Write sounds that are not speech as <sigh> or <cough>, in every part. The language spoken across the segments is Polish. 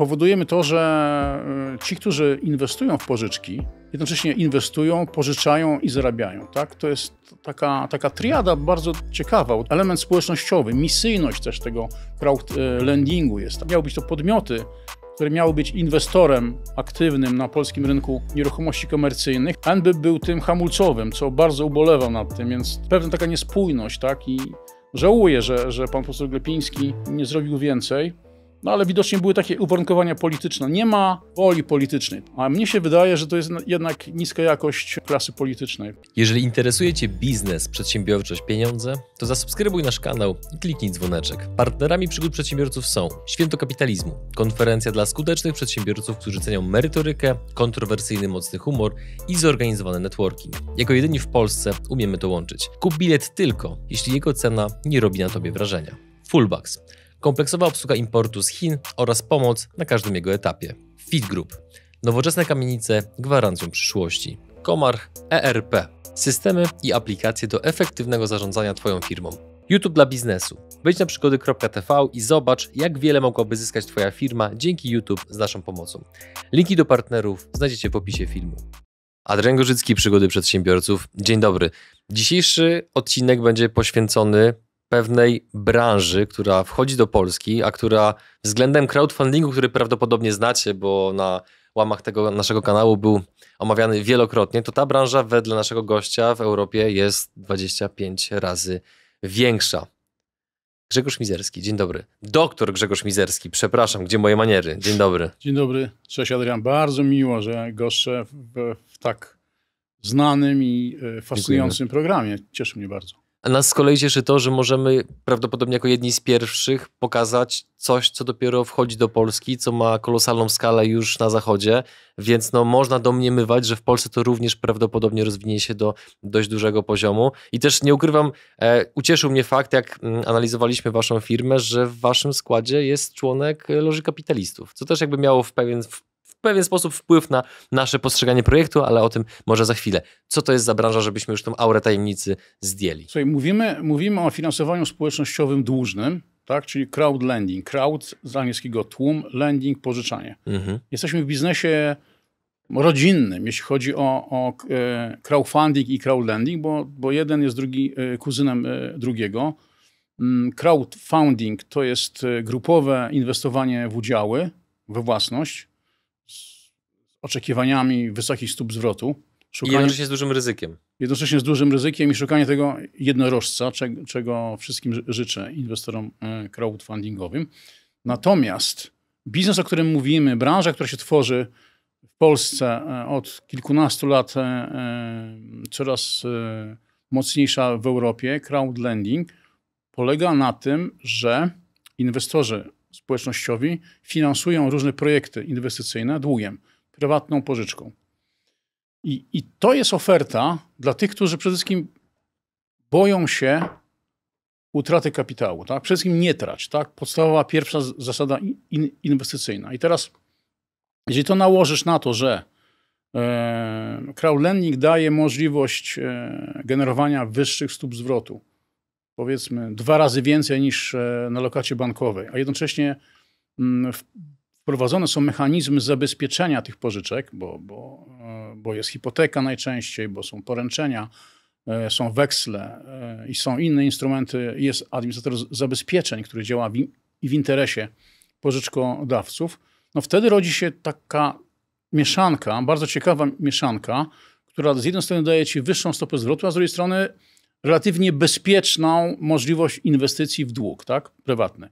powodujemy to, że e, ci, którzy inwestują w pożyczki, jednocześnie inwestują, pożyczają i zarabiają. Tak? To jest taka, taka triada bardzo ciekawa, element społecznościowy, misyjność też tego crowdlendingu e, jest. Miały być to podmioty, które miały być inwestorem aktywnym na polskim rynku nieruchomości komercyjnych. NBY był tym hamulcowym, co bardzo ubolewał nad tym, więc pewna taka niespójność, tak? I żałuję, że, że pan profesor Glepiński nie zrobił więcej. No ale widocznie były takie uwarunkowania polityczne. Nie ma woli politycznej, a mnie się wydaje, że to jest jednak niska jakość klasy politycznej. Jeżeli interesuje Cię biznes, przedsiębiorczość, pieniądze, to zasubskrybuj nasz kanał i kliknij dzwoneczek. Partnerami przygód przedsiębiorców są Święto Kapitalizmu, konferencja dla skutecznych przedsiębiorców, którzy cenią merytorykę, kontrowersyjny mocny humor i zorganizowany networking. Jako jedyni w Polsce umiemy to łączyć. Kup bilet tylko, jeśli jego cena nie robi na Tobie wrażenia. Fullbacks kompleksowa obsługa importu z Chin oraz pomoc na każdym jego etapie. Fit Group. Nowoczesne kamienice gwarancją przyszłości. Komarch ERP. Systemy i aplikacje do efektywnego zarządzania Twoją firmą. YouTube dla biznesu. Wejdź na przygody.tv i zobacz, jak wiele mogłaby zyskać Twoja firma dzięki YouTube z naszą pomocą. Linki do partnerów znajdziecie w opisie filmu. Adrian Gorzycki, Przygody Przedsiębiorców. Dzień dobry. Dzisiejszy odcinek będzie poświęcony pewnej branży, która wchodzi do Polski, a która względem crowdfundingu, który prawdopodobnie znacie, bo na łamach tego naszego kanału był omawiany wielokrotnie, to ta branża wedle naszego gościa w Europie jest 25 razy większa. Grzegorz Mizerski, dzień dobry. Doktor Grzegorz Mizerski, przepraszam, gdzie moje maniery? Dzień dobry. Dzień dobry, cześć Adrian. Bardzo miło, że goszczę w, w tak znanym i e, fascynującym Dziękujemy. programie. Cieszy mnie bardzo. A nas z kolei cieszy to, że możemy prawdopodobnie jako jedni z pierwszych pokazać coś, co dopiero wchodzi do Polski, co ma kolosalną skalę już na zachodzie, więc no, można domniemywać, że w Polsce to również prawdopodobnie rozwinie się do dość dużego poziomu. I też nie ukrywam, e, ucieszył mnie fakt, jak mm, analizowaliśmy waszą firmę, że w waszym składzie jest członek e, Loży Kapitalistów, co też jakby miało w pewien pewien sposób wpływ na nasze postrzeganie projektu, ale o tym może za chwilę. Co to jest za branża, żebyśmy już tą aurę tajemnicy zdjęli? Słuchaj, mówimy, mówimy o finansowaniu społecznościowym dłużnym, tak? czyli crowdlending. Crowd z angielskiego tłum, lending, pożyczanie. Mhm. Jesteśmy w biznesie rodzinnym, jeśli chodzi o, o e, crowdfunding i crowdlending, bo, bo jeden jest drugi e, kuzynem e, drugiego. Mm, crowdfunding to jest grupowe inwestowanie w udziały, we własność oczekiwaniami wysokich stóp zwrotu. Szukanie, I jednocześnie z dużym ryzykiem. Jednocześnie z dużym ryzykiem i szukanie tego jednorożca, czego, czego wszystkim życzę inwestorom e, crowdfundingowym. Natomiast biznes, o którym mówimy, branża, która się tworzy w Polsce e, od kilkunastu lat, e, coraz mocniejsza w Europie, crowdlending, polega na tym, że inwestorzy społecznościowi finansują różne projekty inwestycyjne długiem prywatną pożyczką. I, I to jest oferta dla tych, którzy przede wszystkim boją się utraty kapitału. Tak? Przede wszystkim nie trać. Tak? Podstawowa pierwsza zasada in, inwestycyjna. I teraz, jeżeli to nałożysz na to, że e, crowdlending daje możliwość e, generowania wyższych stóp zwrotu, powiedzmy dwa razy więcej niż e, na lokacie bankowej, a jednocześnie mm, w, wprowadzone są mechanizmy zabezpieczenia tych pożyczek, bo, bo, e, bo jest hipoteka najczęściej, bo są poręczenia, e, są weksle e, i są inne instrumenty. Jest administrator zabezpieczeń, który działa w, w interesie pożyczkodawców. No wtedy rodzi się taka mieszanka, bardzo ciekawa mieszanka, która z jednej strony daje ci wyższą stopę zwrotu, a z drugiej strony relatywnie bezpieczną możliwość inwestycji w dług tak, prywatny.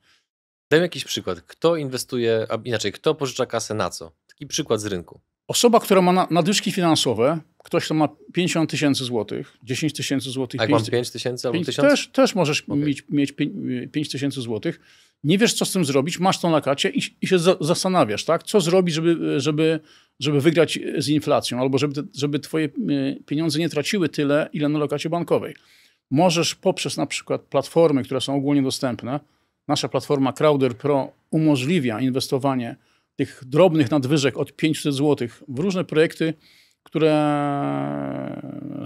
Daj jakiś przykład. Kto inwestuje, a inaczej, kto pożycza kasę na co? Taki przykład z rynku. Osoba, która ma nadwyżki finansowe, ktoś, kto ma 50 tysięcy złotych, 10 tysięcy złotych. A jak 5, mam 5 tysięcy albo 1000? Też, też możesz okay. mieć, mieć 5 y, tysięcy złotych. Nie wiesz, co z tym zrobić, masz to na kacie i, i się za, zastanawiasz, tak? co zrobić, żeby, żeby, żeby wygrać y, z inflacją albo żeby, żeby twoje y, pieniądze nie traciły tyle, ile na lokacie bankowej. Możesz poprzez na przykład platformy, które są ogólnie dostępne, Nasza platforma Crowder Pro umożliwia inwestowanie tych drobnych nadwyżek od 500 zł w różne projekty, które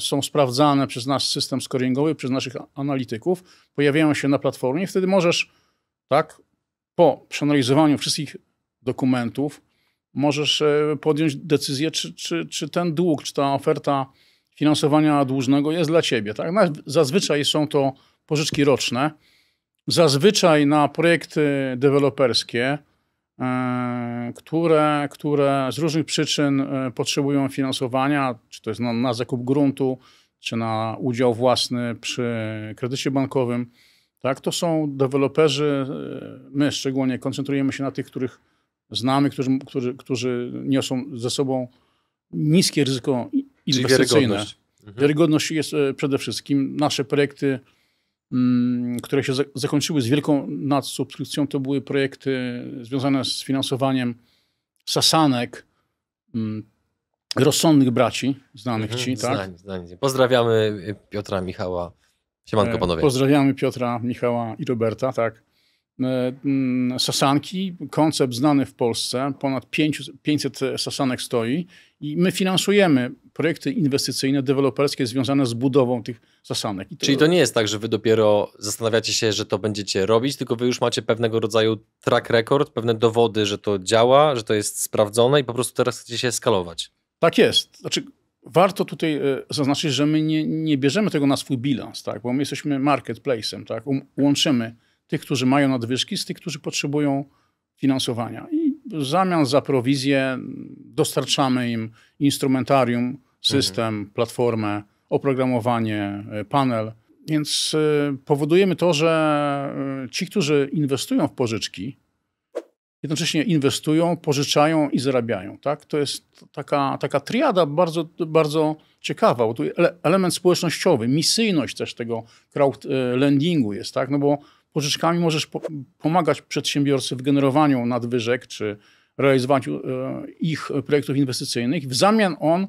są sprawdzane przez nasz system scoringowy, przez naszych analityków, pojawiają się na platformie. Wtedy możesz, tak, po przeanalizowaniu wszystkich dokumentów, możesz e, podjąć decyzję, czy, czy, czy ten dług, czy ta oferta finansowania dłużnego jest dla ciebie. Tak? Zazwyczaj są to pożyczki roczne Zazwyczaj na projekty deweloperskie, e, które, które z różnych przyczyn e, potrzebują finansowania, czy to jest na, na zakup gruntu, czy na udział własny przy kredycie bankowym, tak, to są deweloperzy, e, my szczególnie koncentrujemy się na tych, których znamy, którzy, którzy, którzy niosą ze sobą niskie ryzyko inwestycyjne. Wiarygodność. Mhm. wiarygodność jest przede wszystkim. Nasze projekty Mm, które się zakończyły z wielką nadsubskrypcją, to były projekty związane z finansowaniem sasanek mm, rozsądnych braci, znanych mhm, ci. Tak? Pozdrawiamy Piotra, Michała. Siemanko e, panowie. Pozdrawiamy Piotra, Michała i Roberta, tak. E, mm, sasanki, koncept znany w Polsce, ponad 500 sasanek stoi i my finansujemy projekty inwestycyjne, deweloperskie związane z budową tych sasanek. To... Czyli to nie jest tak, że wy dopiero zastanawiacie się, że to będziecie robić, tylko wy już macie pewnego rodzaju track record, pewne dowody, że to działa, że to jest sprawdzone i po prostu teraz chcecie się skalować. Tak jest. Znaczy, warto tutaj e, zaznaczyć, że my nie, nie bierzemy tego na swój bilans, tak? bo my jesteśmy marketplace'em, tak? Um, łączymy tych, którzy mają nadwyżki, z tych, którzy potrzebują finansowania. I w zamian za prowizję dostarczamy im instrumentarium, system, mhm. platformę, oprogramowanie, e, panel. Więc e, powodujemy to, że e, ci, którzy inwestują w pożyczki, jednocześnie inwestują, pożyczają i zarabiają. Tak? To jest taka, taka triada bardzo, bardzo ciekawa, bo tu element społecznościowy, misyjność też tego crowdlendingu jest, tak? no bo Pożyczkami możesz po pomagać przedsiębiorcy w generowaniu nadwyżek czy realizowaniu e, ich projektów inwestycyjnych. W zamian on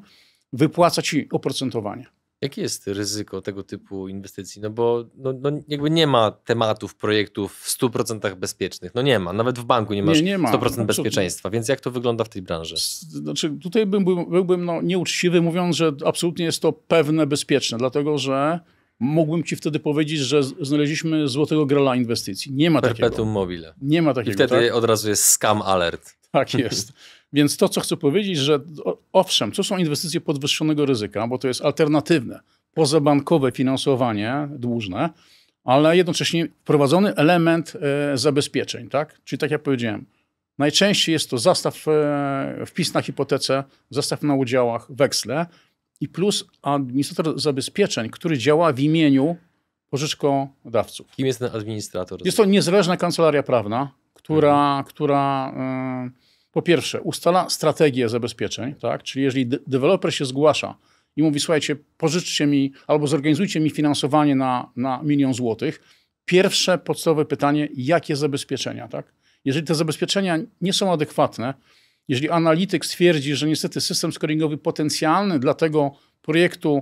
wypłaca ci oprocentowanie. Jakie jest ryzyko tego typu inwestycji? No bo no, no jakby nie ma tematów, projektów w 100% bezpiecznych. No nie ma. Nawet w banku nie masz nie, nie ma. 100% bezpieczeństwa. Więc jak to wygląda w tej branży? Znaczy, tutaj byłbym, byłbym no, nieuczciwy mówiąc, że absolutnie jest to pewne bezpieczne, dlatego że mógłbym ci wtedy powiedzieć, że znaleźliśmy złotego grala inwestycji. Nie ma Perpetuum takiego. Perpetuum mobile. Nie ma takiego. I wtedy tak? od razu jest scam alert. Tak jest. <laughs> Więc to, co chcę powiedzieć, że owszem, co są inwestycje podwyższonego ryzyka, bo to jest alternatywne, pozabankowe finansowanie dłużne, ale jednocześnie wprowadzony element e, zabezpieczeń, tak? Czyli tak jak powiedziałem, najczęściej jest to zastaw, e, wpis na hipotece, zastaw na udziałach, weksle, i plus administrator zabezpieczeń, który działa w imieniu pożyczkodawców. Kim jest ten administrator? Jest to niezależna kancelaria prawna, która, mhm. która e, po pierwsze ustala strategię zabezpieczeń, tak? czyli jeżeli deweloper się zgłasza i mówi słuchajcie, pożyczcie mi albo zorganizujcie mi finansowanie na, na milion złotych, pierwsze podstawowe pytanie, jakie zabezpieczenia? Tak? Jeżeli te zabezpieczenia nie są adekwatne, jeżeli analityk stwierdzi, że niestety system scoringowy potencjalny dla tego projektu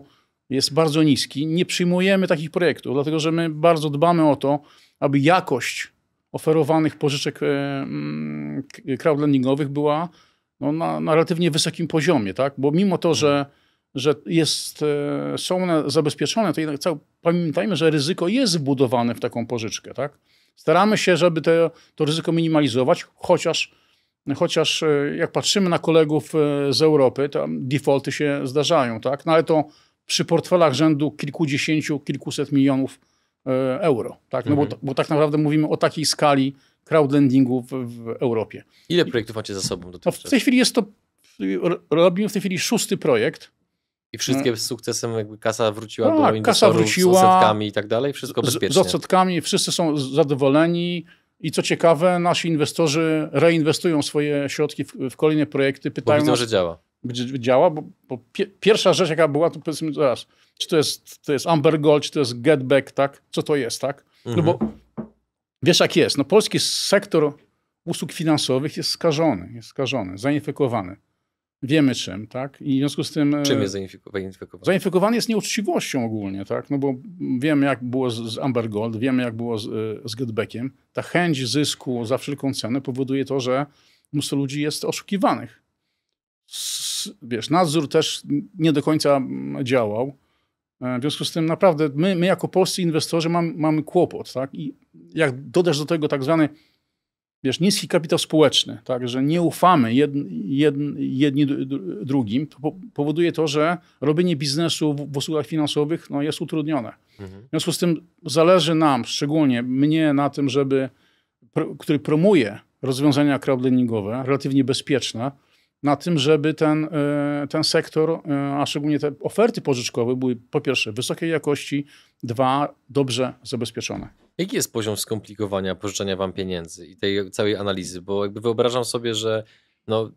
jest bardzo niski, nie przyjmujemy takich projektów, dlatego że my bardzo dbamy o to, aby jakość oferowanych pożyczek e, mm, crowdlendingowych była no, na, na, relatywnie wysokim poziomie, tak? Bo mimo to, że, że jest, e, są one zabezpieczone, to jednak pamiętajmy, że ryzyko jest wbudowane w taką pożyczkę, tak? Staramy się, żeby te, to ryzyko minimalizować, chociaż chociaż e, jak patrzymy na kolegów e, z Europy, tam defaulty się zdarzają, tak? No ale to przy portfelach rzędu kilkudziesięciu, kilkuset milionów e, euro, tak? No mhm. bo, bo tak naprawdę mówimy o takiej skali crowdlendingu w, w Europie. Ile projektów macie za sobą tej No w tej chwili jest to, robimy w tej chwili szósty projekt. I wszystkie z sukcesem jakby kasa wróciła tak, do inwestorów kasa wróciła, z odsetkami i tak dalej? Wszystko bezpiecznie? Z, z odsetkami, wszyscy są zadowoleni, i co ciekawe, nasi inwestorzy reinwestują swoje środki w, w kolejne projekty, pytają. widzą, nas, że działa. Gdzie działa, bo, bo pierwsza rzecz, jaka była, to powiedzmy teraz, czy to jest, to jest Amber Gold, czy to jest Getback, tak? Co to jest, tak? Mhm. No bo mhm. wiesz, jak jest. No, polski sektor usług finansowych jest skażony, jest skażony, zainfekowany. Wiemy czym, tak? I w związku z tym... E, czym jest zainfekowany? Zainfekowany jest nieuczciwością ogólnie, tak? No bo wiemy jak było z, Amber Gold, wiemy jak było z, e, z Getbackiem. Ta chęć zysku za wszelką cenę powoduje to, że mnóstwo ludzi jest oszukiwanych. S, wiesz, nadzór też nie do końca działał. E, w związku z tym naprawdę my, my jako polscy inwestorzy mamy, mamy kłopot, tak? I jak dodasz do tego tak zwany wiesz, niski kapitał społeczny, tak, że nie ufamy jed, jed, jedni drugim, powoduje to, że robienie biznesu w, w usługach finansowych no, jest utrudnione. Mhm. W związku z tym zależy nam, szczególnie mnie, na tym, żeby, który promuje rozwiązania crowdlendingowe, relatywnie bezpieczne, na tym, żeby ten, e, ten sektor, e, a szczególnie te oferty pożyczkowe były po pierwsze wysokiej jakości, dwa dobrze zabezpieczone. Jaki jest poziom skomplikowania pożyczenia wam pieniędzy i tej całej analizy? Bo jakby wyobrażam sobie, że no,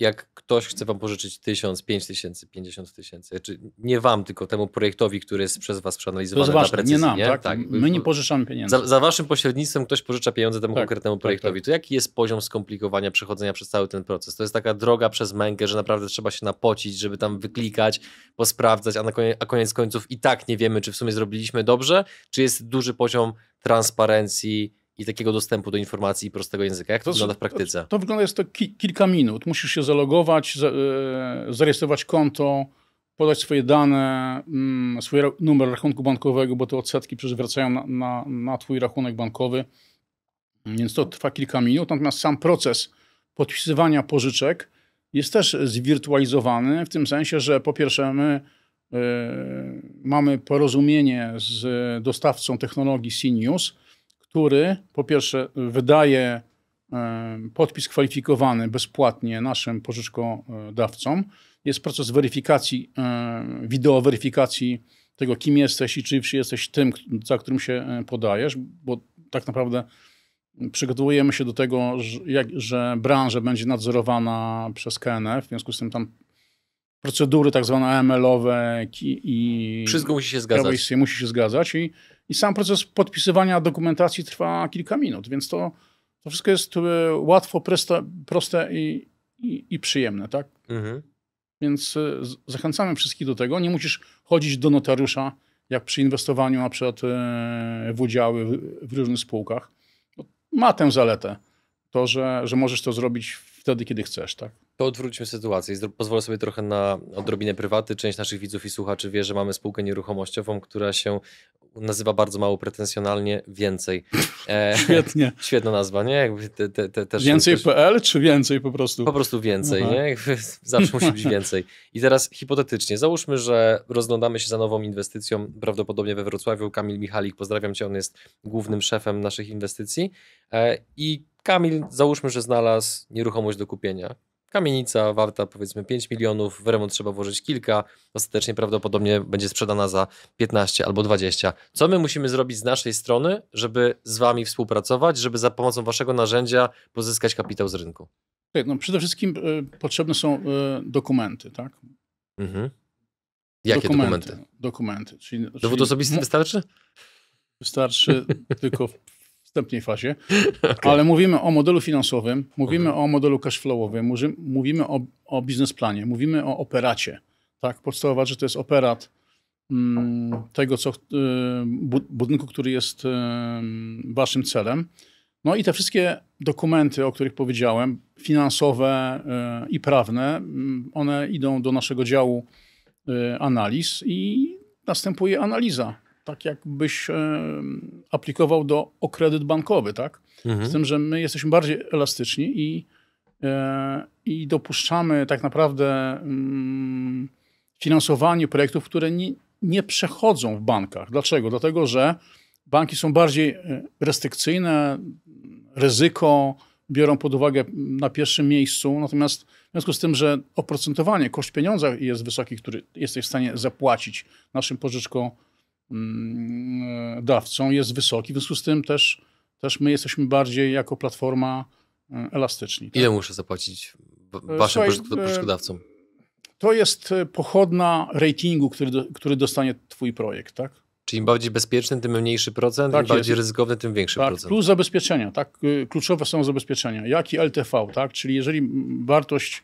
jak ktoś chce wam pożyczyć tysiąc, pięć tysięcy, pięćdziesiąt tysięcy, czy nie wam, tylko temu projektowi, który jest przez was przeanalizowany to jest ważne, nie nam, tak? tak? My nie pożyczamy pieniędzy. Za, za, waszym pośrednictwem ktoś pożycza pieniądze temu tak, konkretnemu tak, projektowi. Tak, to jaki jest poziom skomplikowania przechodzenia przez cały ten proces? To jest taka droga przez mękę, że naprawdę trzeba się napocić, żeby tam wyklikać, posprawdzać, a, na koniec, a koniec końców i tak nie wiemy, czy w sumie zrobiliśmy dobrze, czy jest duży poziom transparencji, i takiego dostępu do informacji i prostego języka? Jak to, to wygląda w praktyce? To, to wygląda jest to ki kilka minut. Musisz się zalogować, za, e, zarejestrować konto, podać swoje dane, mm, swój numer rachunku bankowego, bo te odsetki przecież na, na, na twój rachunek bankowy. Więc to trwa kilka minut. Natomiast sam proces podpisywania pożyczek jest też zwirtualizowany w tym sensie, że po pierwsze my e, mamy porozumienie z dostawcą technologii Sinius, który po pierwsze wydaje e, podpis kwalifikowany bezpłatnie naszym pożyczkodawcom. Jest proces weryfikacji, e, wideo weryfikacji tego, kim jesteś i czy jesteś tym, za którym się e, podajesz, bo tak naprawdę przygotowujemy się do tego, że, jak, że branża będzie nadzorowana przez KNF, w związku z tym tam procedury tak zwane AML-owe i... Wszystko musi się zgadzać. Musi się zgadzać i i sam proces podpisywania dokumentacji trwa kilka minut, więc to, to wszystko jest e, łatwo, proste, proste i, i, i, przyjemne, tak? Mhm. Więc e, zachęcamy wszystkich do tego. Nie musisz chodzić do notariusza, jak przy inwestowaniu na przykład e, w udziały w, różnych spółkach. Ma tę zaletę, to, że, że możesz to zrobić wtedy, kiedy chcesz, tak? To odwróćmy sytuację i pozwolę sobie trochę na odrobinę prywaty. Część naszych widzów i słuchaczy wie, że mamy spółkę nieruchomościową, która się nazywa bardzo mało pretensjonalnie więcej. <laughs> E, Świetnie. <laughs> Świetna nazwa, nie? Jakby te, te, te, też, Więcej.pl też... czy więcej po prostu? Po prostu więcej, Aha. nie? Jakby <laughs> zawsze musi być więcej. I teraz hipotetycznie, załóżmy, że rozglądamy się za nową inwestycją, prawdopodobnie we Wrocławiu. Kamil Michalik, pozdrawiam cię, on jest głównym szefem naszych inwestycji. E, I Kamil, załóżmy, że znalazł nieruchomość do kupienia. Kamienica warta powiedzmy 5 milionów, w remont trzeba włożyć kilka, ostatecznie prawdopodobnie będzie sprzedana za 15 albo 20. Co my musimy zrobić z naszej strony, żeby z Wami współpracować, żeby za pomocą Waszego narzędzia pozyskać kapitał z rynku? Tak, no przede wszystkim y, potrzebne są y, dokumenty, tak? Mhm. Jakie dokumenty? Dokumenty. dokumenty czyli, Dowód czyli, osobisty no- wystarczy? Wystarczy tylko wstępnej fazie, <laughs> okay. ale mówimy o modelu finansowym, mówimy mhm. o modelu cashflowowym, mówimy o, o biznesplanie, mówimy o operacie. Tak, podstawowa rzecz to jest operat mm, tego, co, y, budynku, który jest y, waszym celem. No i te wszystkie dokumenty, o których powiedziałem, finansowe y, i prawne, mm, one idą do naszego działu y, analiz i następuje analiza tak jakbyś aplikował do, o kredyt bankowy, tak? Mhm. Z tym, że my jesteśmy bardziej elastyczni i, e, i dopuszczamy tak naprawdę mm, finansowanie projektów, które nie, nie przechodzą w bankach. Dlaczego? Dlatego, że banki są bardziej e, restrykcyjne, ryzyko biorą pod uwagę na pierwszym miejscu, natomiast w związku z tym, że oprocentowanie, koszt pieniądza jest wysoki, który jesteś w stanie zapłacić naszym pożyczkom Mm, e, dawcą jest wysoki, w związku z tym też, też my jesteśmy bardziej jako platforma e, elastyczni. Tak? Ile muszę zapłacić e, waszym pożyczkodawcom? To jest pochodna ratingu, który, który dostanie twój projekt, tak? Czyli im bardziej bezpieczny, tym mniejszy procent, tak im jest. bardziej ryzykowny, tym większy tak, procent. Plus zabezpieczenia, tak? Kluczowe są zabezpieczenia. Jak i LTV, tak? Czyli jeżeli wartość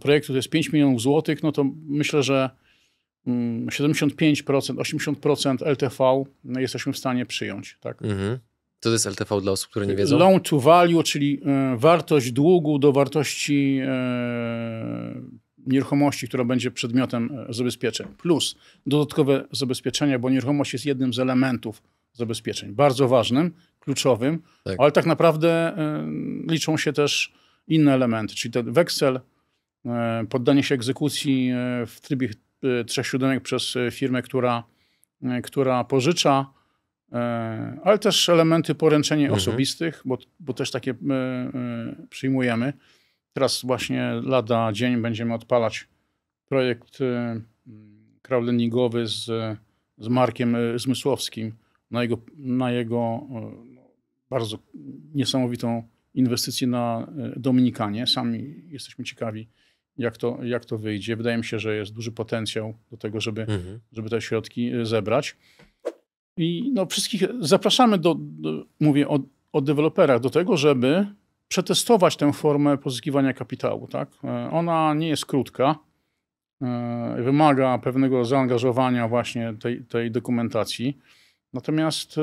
projektu to jest 5 milionów złotych, no to myślę, że 75%, 80% LTV jesteśmy w stanie przyjąć. Tak? Mhm. Co to jest LTV dla osób, które nie wiedzą? Loan to value, czyli e, wartość długu do wartości e, nieruchomości, która będzie przedmiotem e, zabezpieczeń, plus dodatkowe zabezpieczenia, bo nieruchomość jest jednym z elementów zabezpieczeń, bardzo ważnym, kluczowym, tak. ale tak naprawdę liczą się też inne elementy, czyli ten weksel, poddanie się egzekucji w trybie Y, trzech siódemek przez y, firmę, która, y, która pożycza, ale też elementy poręczeń mhm. osobistych, bo, bo też takie przyjmujemy. Teraz właśnie lada dzień będziemy odpalać projekt crowdlendingowy z, z Markiem Zmysłowskim na jego, na jego bardzo niesamowitą inwestycję na Dominikanie. Sami jesteśmy ciekawi, jak to, jak to wyjdzie. Wydaje mi się, że jest duży potencjał do tego, żeby, mhm. żeby te środki e, zebrać. I no, wszystkich zapraszamy do, do mówię o, o deweloperach, do tego, żeby przetestować tę formę pozyskiwania kapitału. Tak? E, ona nie jest krótka, e, wymaga pewnego zaangażowania właśnie tej, tej dokumentacji. Natomiast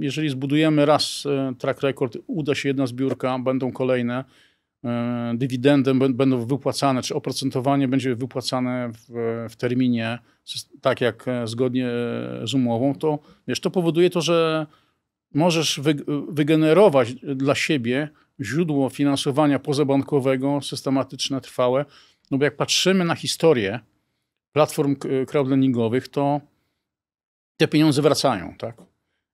jeżeli zbudujemy raz track record, uda się jedna zbiórka, będą kolejne, E, dywidendy będą wypłacane, czy oprocentowanie będzie wypłacane w, w, terminie, tak jak e, zgodnie e, z umową, to wiesz, to powoduje to, że możesz wy, wygenerować dla siebie źródło finansowania pozabankowego, systematyczne, trwałe. No bo jak patrzymy na historię platform crowdlendingowych, to te pieniądze wracają, tak?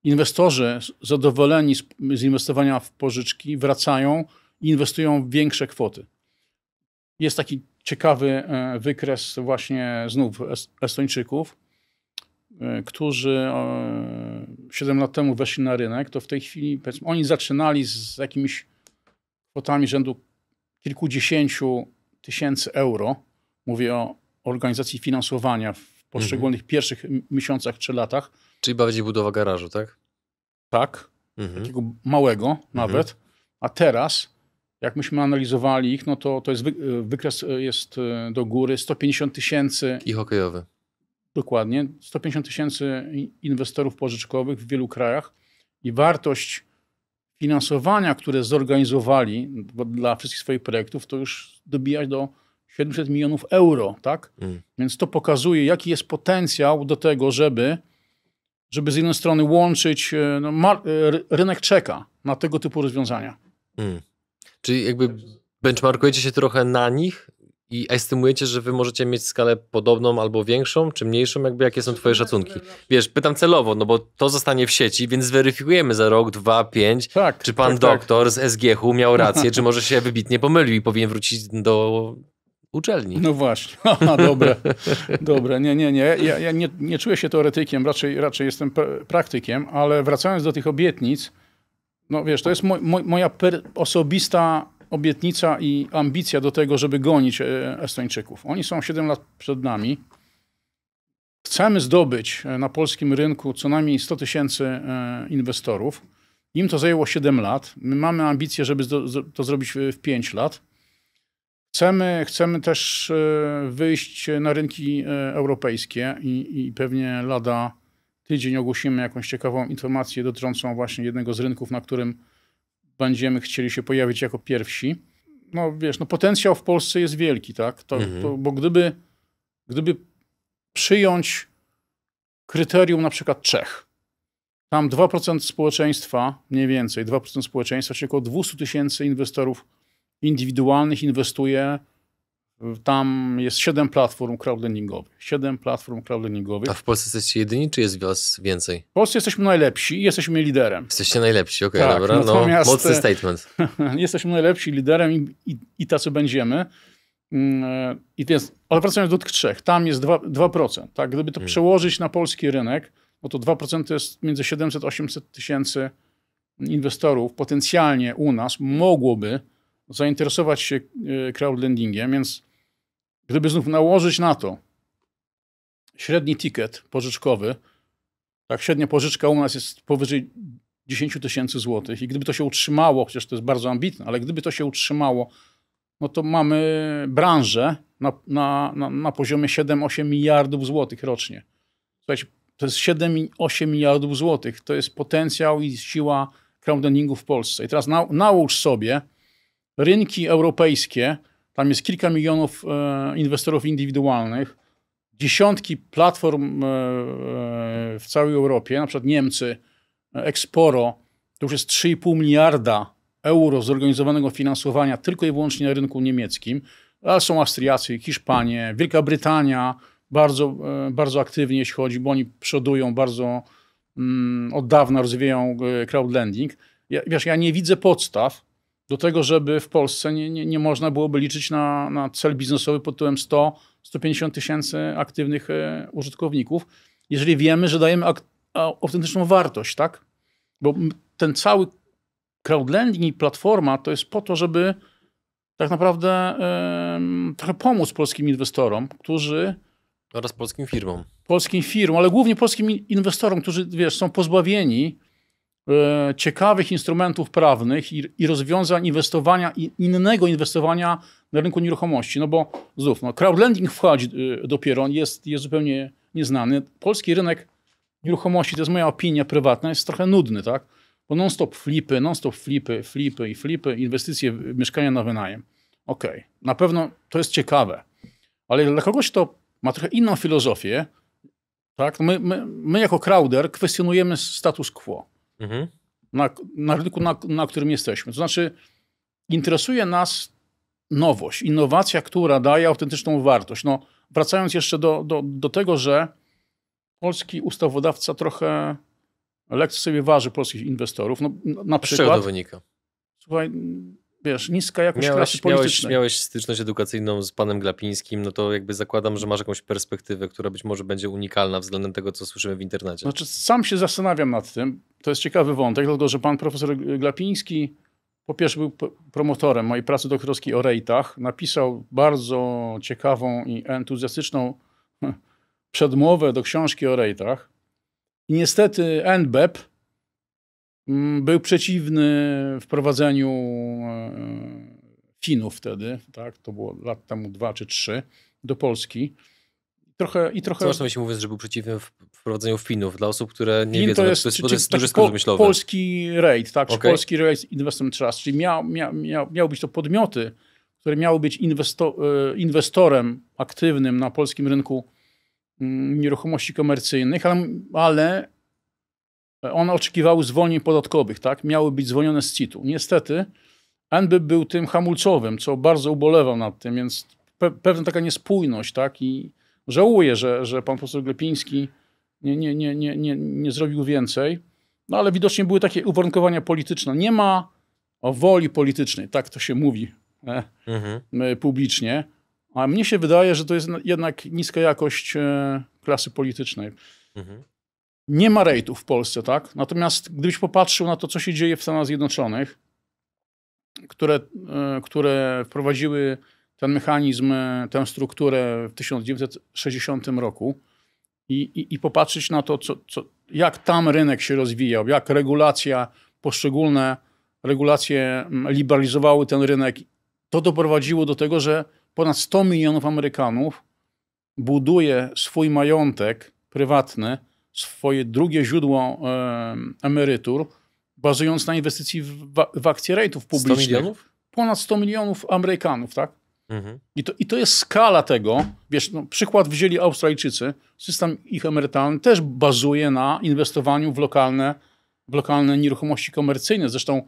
Inwestorzy zadowoleni z, z inwestowania w pożyczki wracają inwestują inwestują większe kwoty. Jest taki ciekawy e, wykres właśnie znów Estończyków, e, którzy 7 lat temu weszli na rynek, to w tej chwili oni zaczynali z jakimiś kwotami rzędu kilkudziesięciu tysięcy euro. Mówię o organizacji finansowania w poszczególnych mhm. pierwszych miesiącach czy latach. Czyli bardziej budowa garażu, tak? Tak, mhm. takiego małego mhm. nawet. Mhm. A teraz jak myśmy analizowali ich, no to, to jest wy, e, wykres e, jest e, do góry 150 tysięcy. I hokejowy. Dokładnie. 150 tysięcy inwestorów pożyczkowych w wielu krajach i wartość finansowania, które zorganizowali dla wszystkich swoich projektów, to już dobijać do 700 milionów euro, tak? Mm. Więc to pokazuje, jaki jest potencjał do tego, żeby, żeby z jednej strony łączyć, no, rynek czeka na tego typu rozwiązania. Mm. Czyli jakby benchmarkujecie się trochę na nich i estymujecie, że wy możecie mieć skalę podobną albo większą, czy mniejszą, jakby jakie są znaczy, twoje szacunki? Wiesz, pytam celowo, no bo to zostanie w sieci, więc zweryfikujemy za rok, dwa, pięć, tak, czy pan tak, tak. doktor tak. z SGH-u miał rację, czy może się wybitnie pomylił i powinien wrócić do uczelni. No właśnie, <laughs> Aha, dobre, dobre, nie, nie, nie, ja, ja nie, nie czuję się teoretykiem, raczej, raczej jestem praktykiem, ale wracając do tych obietnic, no wiesz, to jest moj, moj, moja osobista obietnica i ambicja do tego, żeby gonić e, Estończyków. Oni są 7 lat przed nami. Chcemy zdobyć e, na polskim rynku co najmniej 100 tysięcy e, inwestorów. Im to zajęło 7 lat. My mamy ambicje, żeby to zrobić w 5 lat. Chcemy, chcemy też wyjść na rynki europejskie i, i pewnie lada tydzień ogłosimy jakąś ciekawą informację dotyczącą właśnie jednego z rynków, na którym będziemy chcieli się pojawić jako pierwsi. No wiesz, no potencjał w Polsce jest wielki, tak? To, mhm. to, bo gdyby, gdyby przyjąć kryterium na przykład Czech, tam 2% społeczeństwa, mniej więcej 2% społeczeństwa, czyli około 200 tysięcy inwestorów indywidualnych inwestuje tam jest siedem platform crowdlendingowych. Siedem platform crowdlendingowych. A w Polsce jesteście jedyni, czy jest więcej? W Polsce jesteśmy najlepsi i jesteśmy liderem. Jesteście najlepsi, okej, okay, tak, dobra. no, mocny statement. <laughs> jesteśmy najlepsi, liderem i, i, i tacy będziemy. Mm, e, I więc, ale wracając do tych trzech, tam jest 2%. 2% tak? Gdyby to hmm. przełożyć na polski rynek, no to 2% to jest między 700 800 tysięcy inwestorów potencjalnie u nas mogłoby zainteresować się e, crowdlendingiem, więc Gdyby znów nałożyć na to średni ticket pożyczkowy, tak średnia pożyczka u nas jest powyżej 10 tysięcy złotych i gdyby to się utrzymało, chociaż to jest bardzo ambitne, ale gdyby to się utrzymało, no to mamy branżę na, na, na, na poziomie 7-8 miliardów złotych rocznie. Słuchajcie, to jest 7-8 miliardów złotych. To jest potencjał i siła crowdfundingu w Polsce. I teraz na, nałóż sobie rynki europejskie, tam jest kilka milionów e, inwestorów indywidualnych, dziesiątki platform e, e, w całej Europie, na przykład Niemcy, Exporo, to już jest 3,5 miliarda euro zorganizowanego finansowania tylko i wyłącznie na rynku niemieckim, ale są Austriacy, Hiszpanie, Wielka Brytania, bardzo, bardzo aktywnie, jeśli chodzi, bo oni przodują bardzo mm, od dawna, rozwijają crowdlending. Ja, wiesz, ja nie widzę podstaw, do tego, żeby w Polsce nie, nie, nie można byłoby liczyć na, na cel biznesowy pod tytułem 100-150 tysięcy aktywnych e, użytkowników, jeżeli wiemy, że dajemy autentyczną wartość, tak? Bo ten cały crowdlending i platforma to jest po to, żeby tak naprawdę yy, trochę pomóc polskim inwestorom, którzy... Oraz polskim firmom. Polskim firmom, ale głównie polskim inwestorom, którzy wiesz, są pozbawieni E, ciekawych instrumentów prawnych i, i rozwiązań inwestowania i innego inwestowania na rynku nieruchomości. No bo znów, no, crowdlending wchodzi e, dopiero, jest, jest zupełnie nieznany. Polski rynek nieruchomości, to jest moja opinia prywatna, jest trochę nudny, tak? Bo non-stop flipy, non-stop flipy, flipy i flipy, inwestycje w mieszkania na wynajem. Okej, okay. na pewno to jest ciekawe, ale dla kogoś, kto ma trochę inną filozofię, tak? My, my, my jako crowder kwestionujemy status quo mhm. na, na rynku, na, na którym jesteśmy. To znaczy, interesuje nas nowość, innowacja, która daje autentyczną wartość. No, wracając jeszcze do, do, do tego, że polski ustawodawca trochę lekceważy polskich inwestorów. No, na przykład, Z czego to wynika? Słuchaj, wiesz, niska jakość miałeś, klasy politycznej. Miałeś, miałeś styczność edukacyjną z panem Glapińskim, no to jakby zakładam, że masz jakąś perspektywę, która być może będzie unikalna względem tego, co słyszymy w internecie. Znaczy, sam się zastanawiam nad tym. To jest ciekawy wątek, dlatego że pan profesor Glapiński po pierwsze był promotorem mojej pracy doktorskiej o rejtach. Napisał bardzo ciekawą i entuzjastyczną <laughs> przedmowę do książki o rejtach. I niestety NBEP, Mm, był przeciwny wprowadzeniu Finów e, wtedy, tak? to było lat temu dwa czy trzy, do Polski. Trochę, i trochę... Co masz mówić, że był przeciwny wprowadzeniu Finów? Dla osób, które nie Fin wiedzą, to jest, to jest, to jest duży tak po, Polski rejt, tak? Okay. Polski REIT Investment Trust, czyli miał, miał, miał, miał być to podmioty, które miały być inwesto e, inwestorem aktywnym na polskim rynku mm, nieruchomości komercyjnych, ale, ale one oczekiwały zwolnień podatkowych, tak? Miały być zwolnione z CIT-u. Niestety NBP był tym hamulcowym, co bardzo ubolewał nad tym, więc pe pewna taka niespójność, tak? I żałuję, że, że pan profesor Glepiński nie, nie, nie, nie, nie, nie zrobił więcej. No ale widocznie były takie uwarunkowania polityczne. Nie ma woli politycznej, tak to się mówi e, mhm. publicznie. A mnie się wydaje, że to jest jednak niska jakość e, klasy politycznej. Mhm nie ma rejtów w Polsce, tak? Natomiast gdybyś popatrzył na to, co się dzieje w Stanach Zjednoczonych, które, e, które wprowadziły ten mechanizm, e, tę strukturę w 1960 roku i, i, i popatrzeć na to, co, co, jak tam rynek się rozwijał, jak regulacja, poszczególne regulacje liberalizowały ten rynek, to doprowadziło do tego, że ponad 100 milionów Amerykanów buduje swój majątek prywatny swoje drugie źródło emerytur, bazując na inwestycji w, w akcje rejtów publicznych. 100 milionów? Ponad 100 milionów Amerykanów, tak? Mhm. I, to, I to jest skala tego. Wiesz, no, przykład wzięli Australijczycy. System ich emerytalny też bazuje na inwestowaniu w lokalne, w lokalne nieruchomości komercyjne. Zresztą,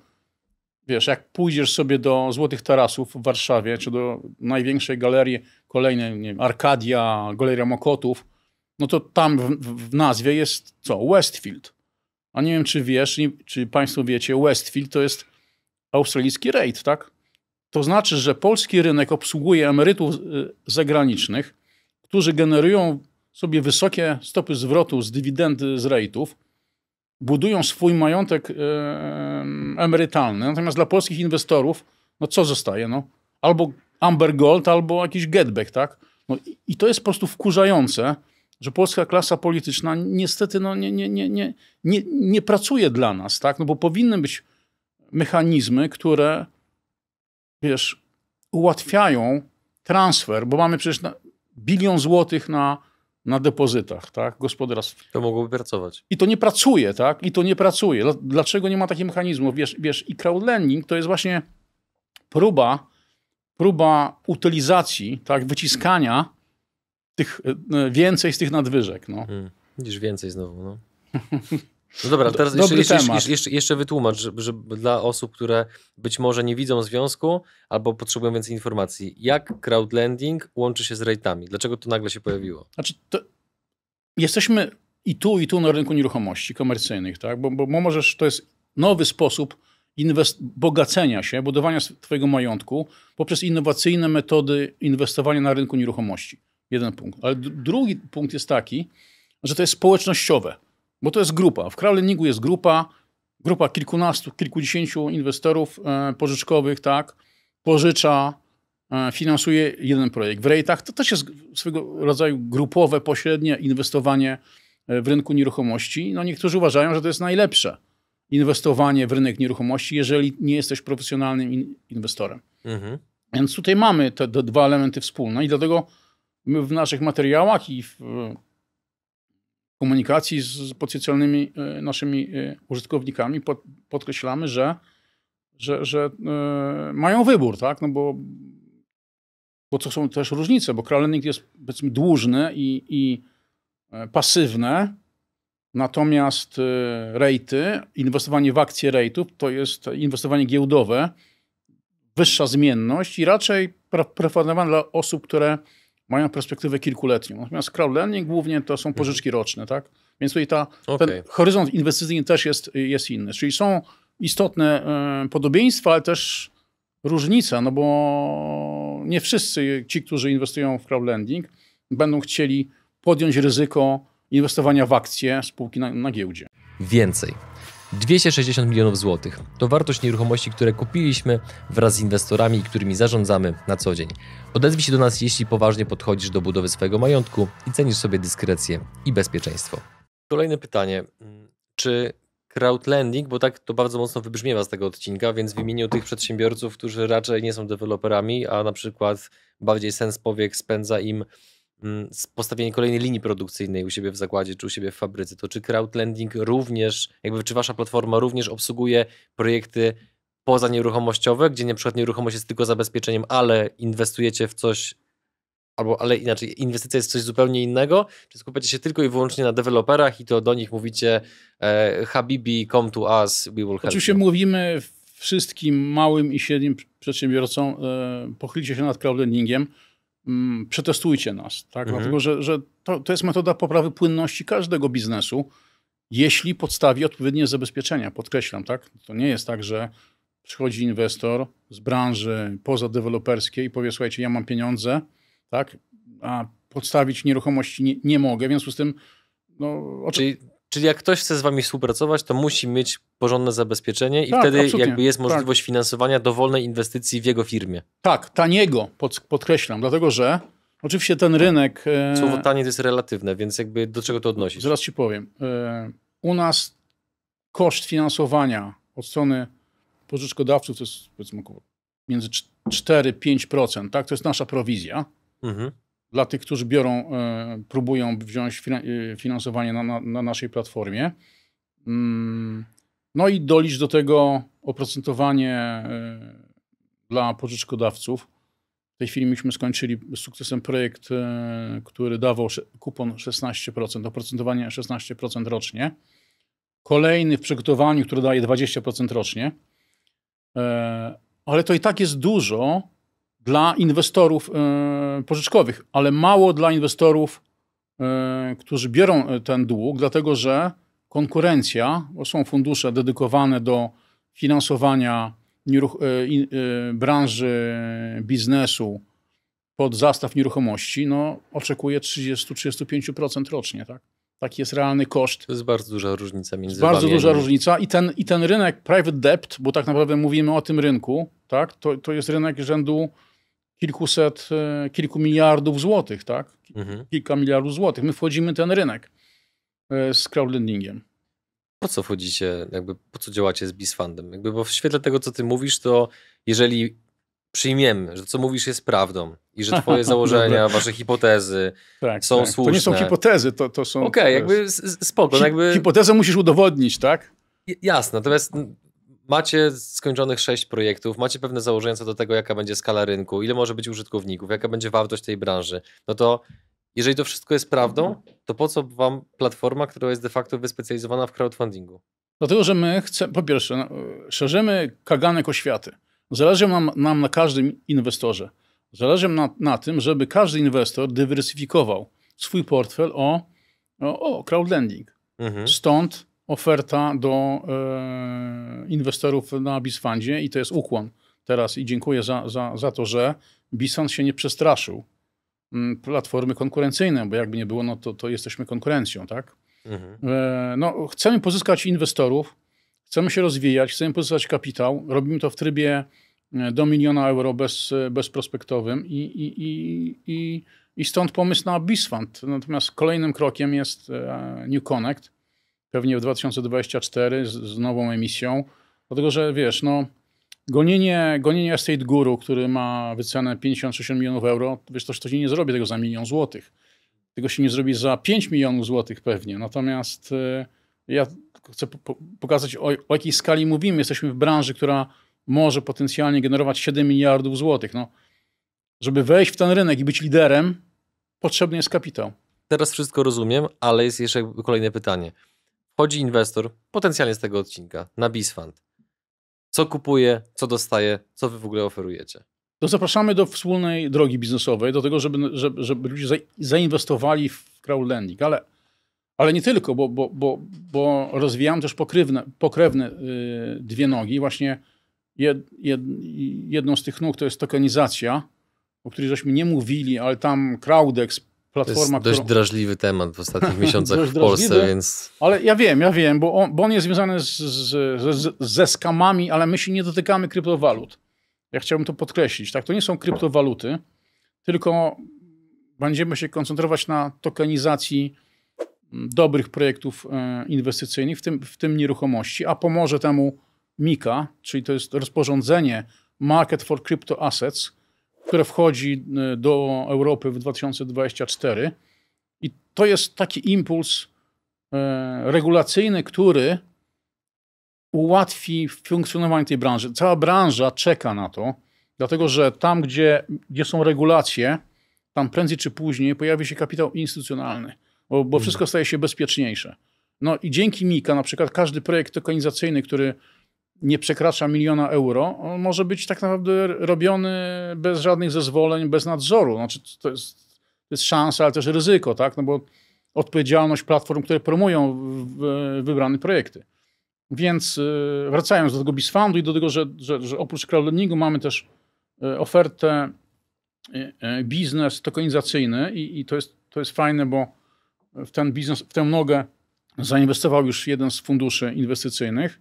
wiesz, jak pójdziesz sobie do Złotych Tarasów w Warszawie, czy do największej galerii kolejnej, nie wiem, Arkadia, Galeria Mokotów, no to tam w, w nazwie jest co? Westfield. A nie wiem, czy wiesz, czy Państwo wiecie, Westfield to jest australijski rejt, tak? To znaczy, że polski rynek obsługuje emerytów y, zagranicznych, którzy generują sobie wysokie stopy zwrotu z dywidendy z rejtów, budują swój majątek y, y, emerytalny. Natomiast dla polskich inwestorów, no co zostaje? No, albo Amber Gold, albo jakiś getback, tak? No i, i to jest po prostu wkurzające że polska klasa polityczna niestety no, nie, nie, nie, nie, nie, nie pracuje dla nas, tak? No bo powinny być mechanizmy, które, wiesz, ułatwiają transfer, bo mamy przecież bilion złotych na, na depozytach, tak, gospodarstw. To mogłoby pracować. I to nie pracuje, tak, i to nie pracuje. Dlaczego nie ma takich mechanizmów? Wiesz, wiesz i crowdlending to jest właśnie próba, próba utylizacji, tak, wyciskania tych, e, e, więcej z tych nadwyżek. No. Hmm. Widzisz, więcej znowu. No. <laughs> No dobra, teraz jeszcze, jeszcze, jeszcze, jeszcze, wytłumacz, że, dla osób, które być może nie widzą związku albo potrzebują więcej informacji. Jak crowdlending łączy się z rejtami? Dlaczego to nagle się pojawiło? Znaczy, jesteśmy i tu, i tu na rynku nieruchomości komercyjnych, tak? Bo, bo, możesz, to jest nowy sposób inwest- bogacenia się, budowania twojego majątku poprzez innowacyjne metody inwestowania na rynku nieruchomości. Jeden punkt. Ale drugi punkt jest taki, że to jest społecznościowe, bo to jest grupa. W Crowdlendingu jest grupa, grupa kilkunastu, kilkudziesięciu inwestorów e, pożyczkowych, tak, pożycza, e, finansuje jeden projekt. W rejtach to też jest swego rodzaju grupowe, pośrednie inwestowanie e, w rynku nieruchomości. No niektórzy uważają, że to jest najlepsze inwestowanie w rynek nieruchomości, jeżeli nie jesteś profesjonalnym in inwestorem. Mhm. Więc tutaj mamy te, te dwa elementy wspólne i dlatego my w naszych materiałach i w e, komunikacji z potencjalnymi e, naszymi e, użytkownikami pod, podkreślamy, że, że, że mają wybór, tak? No bo, bo co są też różnice, bo kralenik jest powiedzmy dłużne i, i pasywne, natomiast rejty, inwestowanie w akcje rejtów to jest inwestowanie giełdowe, wyższa zmienność i raczej preferowane dla osób, które mają perspektywę kilkuletnią. Natomiast crowdlending głównie to są pożyczki mhm. roczne, tak? Więc tutaj ta, okay. ten horyzont inwestycyjny też jest, jest inny. Czyli są istotne y, podobieństwa, ale też różnice, no bo nie wszyscy ci, którzy inwestują w crowdlending, będą chcieli podjąć ryzyko inwestowania w akcje spółki na, na giełdzie. Więcej 260 milionów złotych to wartość nieruchomości, które kupiliśmy wraz z inwestorami, którymi zarządzamy na co dzień. Odezwij się do nas, jeśli poważnie podchodzisz do budowy swojego majątku i cenisz sobie dyskrecję i bezpieczeństwo. Kolejne pytanie. Czy crowdlending, bo tak to bardzo mocno wybrzmiewa z tego odcinka, więc w imieniu tych przedsiębiorców, którzy raczej nie są deweloperami, a na przykład bardziej sens powiek spędza im Mm, postawienie kolejnej linii produkcyjnej u siebie w zakładzie czy u siebie w fabryce, to czy crowdlending również, jakby czy wasza platforma również obsługuje projekty poza nieruchomościowe, gdzie na przykład nieruchomość jest tylko zabezpieczeniem, ale inwestujecie w coś albo ale inaczej, inwestycja jest coś zupełnie innego, czy skupiacie się tylko i wyłącznie na deweloperach i to do nich mówicie e, Habibi, come to us, we will help Oczywiście you. mówimy wszystkim małym i średnim przedsiębiorcom, e, pochylcie się nad crowdlendingiem, Mm, przetestujcie nas, tak? Mhm. Dlatego, że, że to, to jest metoda poprawy płynności każdego biznesu, jeśli podstawi odpowiednie zabezpieczenia, podkreślam, tak? To nie jest tak, że przychodzi inwestor z branży pozadeweloperskiej i powie, słuchajcie, ja mam pieniądze, tak? A podstawić nieruchomości nie, nie mogę, w związku z tym no, oczy... Czyli Czyli jak ktoś chce z wami współpracować, to musi mieć porządne zabezpieczenie i tak, wtedy absolutnie. jakby jest możliwość tak. finansowania dowolnej inwestycji w jego firmie. Tak, taniego, pod, podkreślam, dlatego że oczywiście ten rynek... E, Słowo tanie to jest relatywne, więc jakby do czego to odnosić? Zaraz ci powiem. E, u nas koszt finansowania od strony pożyczkodawców to jest powiedzmy około między 4-5%, tak? To jest nasza prowizja. Mhm dla tych, którzy biorą, e, próbują wziąć e, finansowanie na, na, na naszej platformie. Mm, no i dolicz do tego oprocentowanie e, dla pożyczkodawców. W tej chwili myśmy skończyli z sukcesem projekt, który dawał kupon 16%, oprocentowanie 16% rocznie. Kolejny w przygotowaniu, który daje 20% rocznie. Ale to i tak jest dużo, dla inwestorów e, pożyczkowych, ale mało dla inwestorów, e, którzy biorą e, ten dług, dlatego że konkurencja, bo są fundusze dedykowane do finansowania branży biznesu pod zastaw nieruchomości, no, oczekuje 30-35% rocznie. Tak? Taki jest realny koszt. To jest bardzo duża różnica między Bardzo duża różnica i ten, i ten rynek private debt, bo tak naprawdę mówimy o tym rynku, tak? to, to jest rynek rzędu kilkuset, e, kilku miliardów złotych, tak? Mhm. Kilka miliardów złotych. My wchodzimy ten rynek e, z crowdlendingiem. Po co wchodzicie, jakby po co działacie z Bisfundem? Jakby, bo w świetle tego, co ty mówisz, to jeżeli przyjmiemy, że to, co mówisz jest prawdą i że twoje <laughs> założenia, wasze hipotezy tak, są tak. słuszne. To nie są hipotezy, to, to są... Okej, okay, jakby spoko. No hi jakby... Hipotezę musisz udowodnić, tak? Jasne, natomiast macie skończonych sześć projektów, macie pewne założenia co do tego, jaka będzie skala rynku, ile może być użytkowników, jaka będzie wartość tej branży, no to jeżeli to wszystko jest prawdą, to po co wam platforma, która jest de facto wyspecjalizowana w crowdfundingu? Dlatego, że my chcemy, po pierwsze, no, szerzymy kaganek oświaty. Zależy nam, nam na każdym inwestorze. Zależy nam na, na tym, żeby każdy inwestor dywersyfikował swój portfel o, o, o crowdlending. Mhm. Stąd oferta do e, inwestorów na Bisfundzie i to jest ukłon teraz i dziękuję za, za, za to, że Bisfund się nie przestraszył mm, platformy konkurencyjne, bo jakby nie było, no to, to jesteśmy konkurencją, tak? Mhm. E, no, chcemy pozyskać inwestorów, chcemy się rozwijać, chcemy pozyskać kapitał, robimy to w trybie e, do miliona euro bez, bezprospektowym i, i, i, i, i stąd pomysł na Bisfund. Natomiast kolejnym krokiem jest e, New Connect, pewnie w 2024 z, z nową emisją. Dlatego, że wiesz, no, gonienie, gonienie Estate Guru, który ma wycenę 50-60 milionów euro, wiesz, to, się nie zrobi tego za milion złotych. Tego się nie zrobi za 5 milionów złotych pewnie. Natomiast y, ja chcę pokazać, o, o, jakiej skali mówimy. Jesteśmy w branży, która może potencjalnie generować 7 miliardów złotych. No, żeby wejść w ten rynek i być liderem, potrzebny jest kapitał. Teraz wszystko rozumiem, ale jest jeszcze kolejne pytanie. Chodzi inwestor, potencjalnie z tego odcinka, na Bisfund. Co kupuje, co dostaje, co wy w ogóle oferujecie? To zapraszamy do wspólnej drogi biznesowej, do tego, żeby, żeby, żeby ludzie zainwestowali w crowdlending, ale, ale nie tylko, bo, bo, bo, bo rozwijam też pokrywne, pokrewne yy, dwie nogi. Właśnie jed, jed, jedną z tych nóg to jest tokenizacja, o której żeśmy nie mówili, ale tam Crowdex platforma, to jest dość którą... drażliwy temat w ostatnich miesiącach <laughs> w Polsce, więc... Ale ja wiem, ja wiem, bo on, bo on jest związany z, z, z, ze skamami, ale my się nie dotykamy kryptowalut. Ja chciałbym to podkreślić, tak? To nie są kryptowaluty, tylko będziemy się koncentrować na tokenizacji mm, dobrych projektów e, inwestycyjnych, w tym, w tym nieruchomości, a pomoże temu MIKA, czyli to jest rozporządzenie Market for Crypto Assets, które wchodzi y, do Europy w 2024. I to jest taki impuls y, regulacyjny, który ułatwi funkcjonowanie tej branży. Cała branża czeka na to, dlatego że tam, gdzie, gdzie są regulacje, tam prędzej czy później pojawi się kapitał instytucjonalny, bo, bo mhm. wszystko staje się bezpieczniejsze. No i dzięki Mika, na przykład każdy projekt tokenizacyjny, który nie przekracza miliona euro, on może być tak naprawdę robiony bez żadnych zezwoleń, bez nadzoru. Znaczy, to jest, to jest szansa, ale też ryzyko, tak? No bo odpowiedzialność platform, które promują wybrane projekty. Więc y, wracając do tego BizFundu i do tego, że, że, że oprócz crowdlendingu mamy też y, ofertę y, biznes tokenizacyjny i, i, to, jest, to jest fajne, bo w ten biznes, w tę nogę zainwestował już jeden z funduszy inwestycyjnych.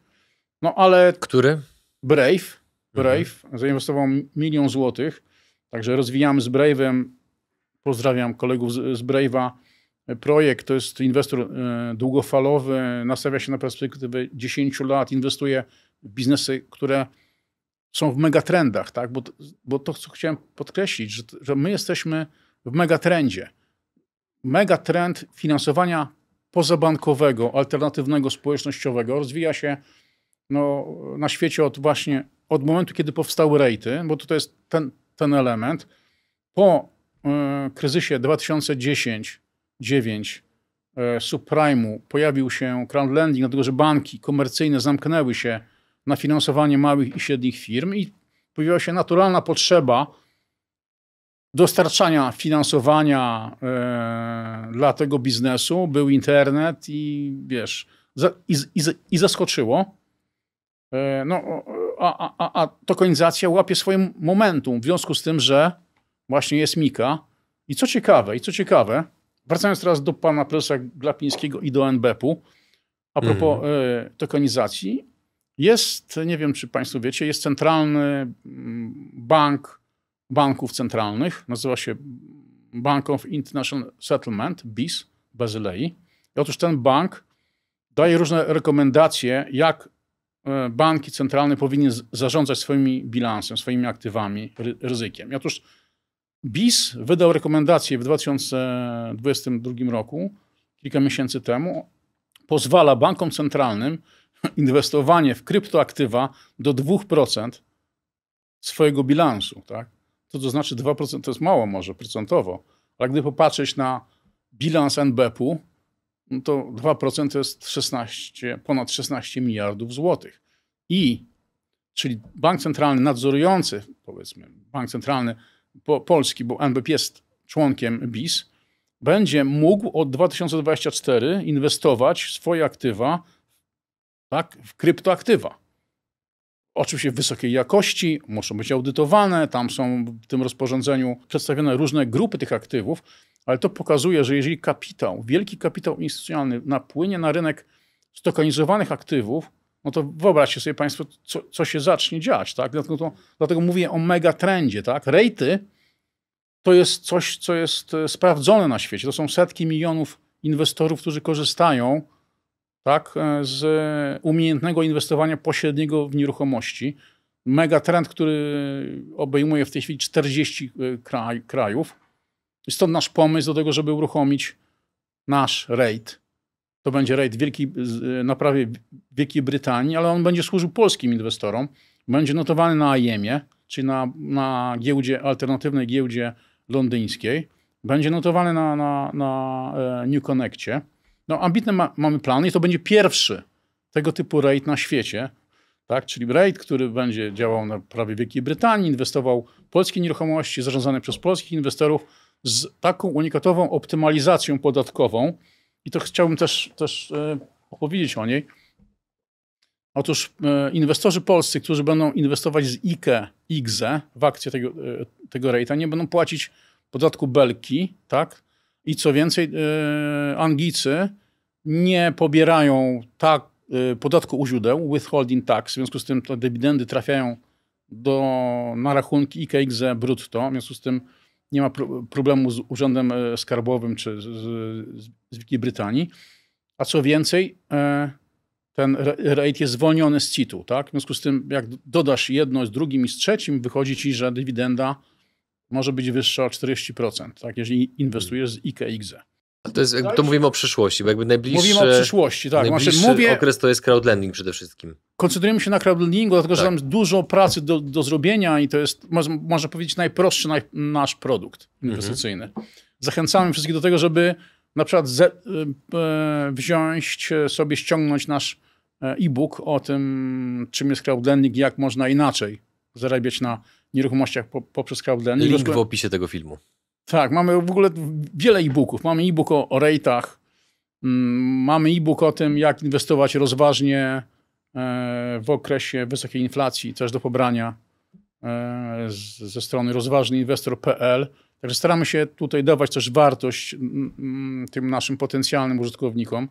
No ale... Który? Brave. Mhm. Brave mhm. zainwestował milion złotych, także rozwijamy z Brave'em, pozdrawiam kolegów z, z Brave'a, projekt, to jest inwestor e, długofalowy, nastawia się na perspektywę 10 lat, inwestuje w biznesy, które są w megatrendach, tak? bo, bo to, co chciałem podkreślić, że, że my jesteśmy w megatrendzie. Megatrend finansowania pozabankowego, alternatywnego, społecznościowego rozwija się no, na świecie od właśnie od momentu, kiedy powstały rejty, bo to jest ten, ten element, po y, kryzysie 2010 9 y, subprime'u pojawił się crowdlending, dlatego że banki komercyjne zamknęły się na finansowanie małych i średnich firm i pojawiła się naturalna potrzeba dostarczania finansowania y, dla tego biznesu. Był internet i wiesz, za, i, i, i zaskoczyło E, no, a, a, a tokenizacja łapie swoje momentum w związku z tym, że właśnie jest Mika. I co ciekawe, i co ciekawe, wracając teraz do pana prezesa Glapińskiego i do NBP-u, a propos mm. y, tokenizacji, jest, nie wiem czy państwo wiecie, jest centralny mm, bank banków centralnych, nazywa się Bank of International Settlement, BIS, Bazylei. I otóż ten bank daje różne rekomendacje, jak E, banki centralne powinny zarządzać swoimi bilansem, swoimi aktywami, ryzykiem. Otóż BIS wydał rekomendację w 2022 roku, kilka miesięcy temu, pozwala bankom centralnym <laughs> inwestowanie w kryptoaktywa do 2% swojego bilansu. Tak? To, to znaczy 2% to jest mało może procentowo, ale gdy popatrzeć na bilans NBP-u, no to 2% to jest 16, ponad 16 miliardów złotych. I, czyli bank centralny nadzorujący, powiedzmy, bank centralny po, polski, bo NBP jest członkiem BIS, będzie mógł od 2024 inwestować swoje aktywa tak, w kryptoaktywa oczywiście wysokiej jakości, muszą być audytowane, tam są w tym rozporządzeniu przedstawione różne grupy tych aktywów, ale to pokazuje, że jeżeli kapitał, wielki kapitał instytucjonalny napłynie na rynek stokanizowanych aktywów, no to wyobraźcie sobie Państwo, co, co się zacznie dziać, tak? Dlatego, to, dlatego mówię o megatrendzie, tak? Rejty to jest coś, co jest e, sprawdzone na świecie. To są setki milionów inwestorów, którzy korzystają tak, e, z umiejętnego inwestowania pośredniego w nieruchomości. Megatrend, który obejmuje w tej chwili 40 e, kraj, krajów. Stąd nasz pomysł do tego, żeby uruchomić nasz REIT. To będzie REIT na prawie Wielkiej Brytanii, ale on będzie służył polskim inwestorom. Będzie notowany na IEM-ie, czyli na, na giełdzie, alternatywnej giełdzie londyńskiej. Będzie notowany na, na, na e, New Connectie no, ambitne ma, mamy plany i to będzie pierwszy tego typu raid na świecie, tak? czyli REIT, który będzie działał na prawie Wielkiej Brytanii, inwestował w polskie nieruchomości zarządzane przez polskich inwestorów z taką unikatową optymalizacją podatkową. I to chciałbym też, też e, opowiedzieć o niej. Otóż e, inwestorzy polscy, którzy będą inwestować z IKE, IGZE w akcje tego, e, tego REITa, nie będą płacić podatku belki, tak? I co więcej, e, Anglicy nie pobierają tak, e, podatku u źródeł, withholding tax, w związku z tym te dywidendy trafiają do, na rachunki IKX brutto, w związku z tym nie ma problemu z urzędem e, skarbowym czy z, z, z Wielkiej Brytanii. A co więcej, ten rate jest zwolniony z CIT-u. Tak? W związku z tym, jak dodasz jedno z drugim i z trzecim, wychodzi ci, że dywidenda może być wyższa o 40%, tak, jeżeli inwestujesz z IKX. To, jest, to mówimy o przyszłości, bo jakby najbliższy, mówimy o przyszłości, tak. najbliższy znaczy, mówię, okres to jest crowdlending przede wszystkim. Koncentrujemy się na crowdlendingu, dlatego tak. że tam dużo pracy do, do zrobienia i to jest, można powiedzieć, najprostszy naj, nasz produkt inwestycyjny. Mhm. Zachęcamy wszystkich do tego, żeby na przykład ze, y, y, wziąć e, sobie, ściągnąć nasz e, e-book o tym, czym jest crowdlending, jak można inaczej zarabiać na nieruchomościach po, poprzez KWDN. Link ogóle... w opisie tego filmu. Tak, mamy w ogóle wiele e-booków. Mamy e-book o, o mm, mamy e-book o tym, jak inwestować rozważnie e, w okresie wysokiej inflacji, też do pobrania e, ze strony rozważnyinwestor.pl. Także staramy się tutaj dawać też wartość mm, mm, tym naszym potencjalnym użytkownikom.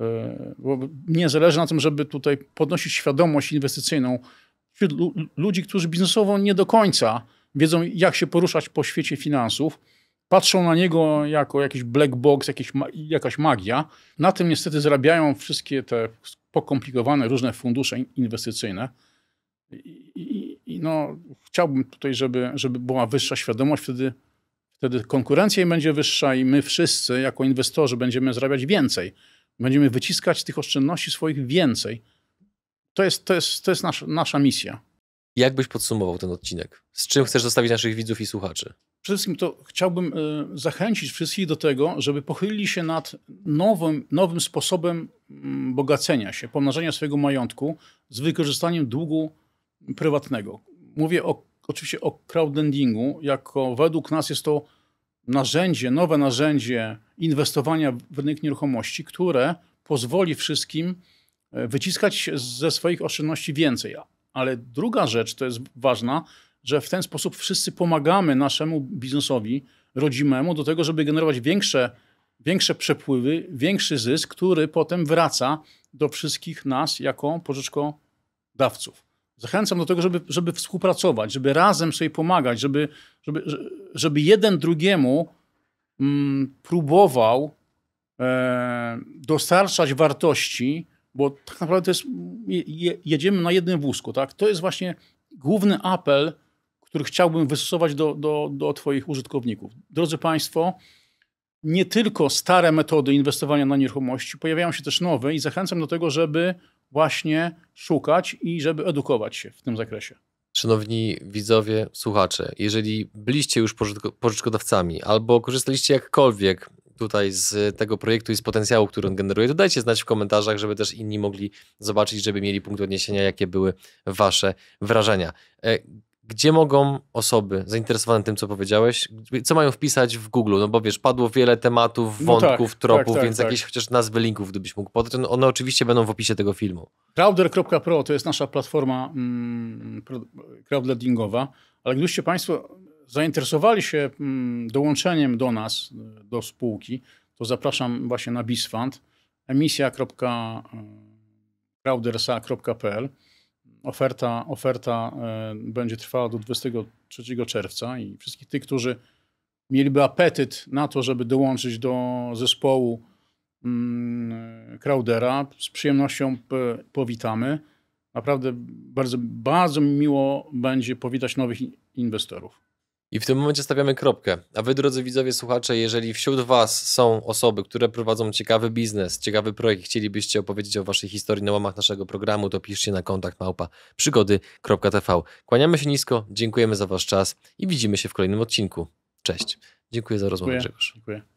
E, bo mnie zależy na tym, żeby tutaj podnosić świadomość inwestycyjną wśród ludzi, którzy biznesowo nie do końca wiedzą, jak się poruszać po świecie finansów, patrzą na niego jako jakiś black box, jakieś, jakaś magia. Na tym niestety zarabiają wszystkie te pokomplikowane różne fundusze inwestycyjne. I, i, i no, chciałbym tutaj, żeby, żeby była wyższa świadomość, wtedy, wtedy konkurencja będzie wyższa i my wszyscy jako inwestorzy będziemy zarabiać więcej. Będziemy wyciskać z tych oszczędności swoich więcej to jest, to jest, to jest nasz, nasza misja. Jak byś podsumował ten odcinek? Z czym chcesz zostawić naszych widzów i słuchaczy? Przede wszystkim to chciałbym e, zachęcić wszystkich do tego, żeby pochylili się nad nowym, nowym sposobem mm, bogacenia się, pomnażania swojego majątku z wykorzystaniem długu prywatnego. Mówię o, oczywiście o crowdlendingu, jako według nas jest to narzędzie, nowe narzędzie inwestowania w rynek nieruchomości, które pozwoli wszystkim E, wyciskać ze swoich oszczędności więcej. Ale druga rzecz, to jest ważna, że w ten sposób wszyscy pomagamy naszemu biznesowi rodzimemu do tego, żeby generować większe, większe przepływy, większy zysk, który potem wraca do wszystkich nas jako pożyczkodawców. Zachęcam do tego, żeby, żeby współpracować, żeby razem sobie pomagać, żeby, żeby, żeby jeden drugiemu mm, próbował e, dostarczać wartości, bo tak naprawdę to jest, jedziemy na jednym wózku, tak? To jest właśnie główny apel, który chciałbym wystosować do, do, do Twoich użytkowników. Drodzy Państwo, nie tylko stare metody inwestowania na nieruchomości, pojawiają się też nowe i zachęcam do tego, żeby właśnie szukać i żeby edukować się w tym zakresie. Szanowni widzowie, słuchacze, jeżeli byliście już pożyczkodawcami albo korzystaliście jakkolwiek tutaj z tego projektu i z potencjału, który on generuje, to dajcie znać w komentarzach, żeby też inni mogli zobaczyć, żeby mieli punkt odniesienia, jakie były wasze wrażenia. E, gdzie mogą osoby zainteresowane tym, co powiedziałeś, co mają wpisać w Google? No bo wiesz, padło wiele tematów, no wątków, no tak, tropów, tak, tak, więc jakieś chociaż nazwy linków, gdybyś mógł podać. No, one oczywiście będą w opisie tego filmu. Crowder.pro to jest nasza platforma mm, crowdlendingowa, ale gdybyście Państwo zainteresowali się mm, dołączeniem do nas, do spółki, to zapraszam właśnie na bizfund, emisja.crowdersa.pl. E, oferta, oferta e, będzie trwała do 23 czerwca i wszystkich tych, którzy mieliby apetyt na to, żeby dołączyć do zespołu mm, Crowdera, z przyjemnością powitamy. Naprawdę bardzo, bardzo miło będzie powitać nowych inwestorów. I w tym momencie stawiamy kropkę. A wy, drodzy widzowie, słuchacze, jeżeli wśród was są osoby, które prowadzą ciekawy biznes, ciekawy projekt, chcielibyście opowiedzieć o waszej historii na łamach naszego programu, to piszcie na kontakt małpa przygody.tv. Kłaniamy się nisko, dziękujemy za wasz czas i widzimy się w kolejnym odcinku. Cześć. Dziękuję za rozmowę, dziękuję, Grzegorz. Dziękuję.